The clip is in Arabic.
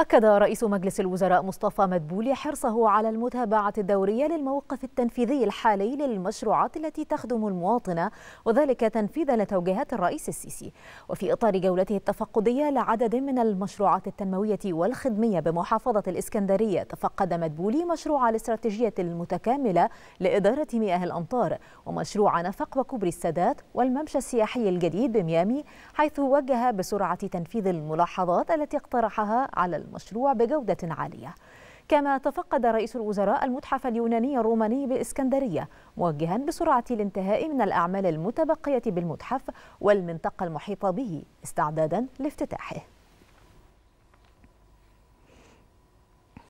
أكد رئيس مجلس الوزراء مصطفى مدبولي حرصه على المتابعة الدورية للموقف التنفيذي الحالي للمشروعات التي تخدم المواطنة وذلك تنفيذا لتوجيهات الرئيس السيسي وفي إطار جولته التفقدية لعدد من المشروعات التنموية والخدمية بمحافظة الإسكندرية تفقد مدبولي مشروع الاستراتيجية المتكاملة لإدارة مياه الأمطار ومشروع نفق وكوبري السادات والممشى السياحي الجديد بميامي حيث وجه بسرعة تنفيذ الملاحظات التي اقترحها على المشروع بجودة عالية كما تفقد رئيس الوزراء المتحف اليوناني الروماني بالإسكندرية موجها بسرعة الانتهاء من الأعمال المتبقية بالمتحف والمنطقة المحيطة به استعدادا لافتتاحه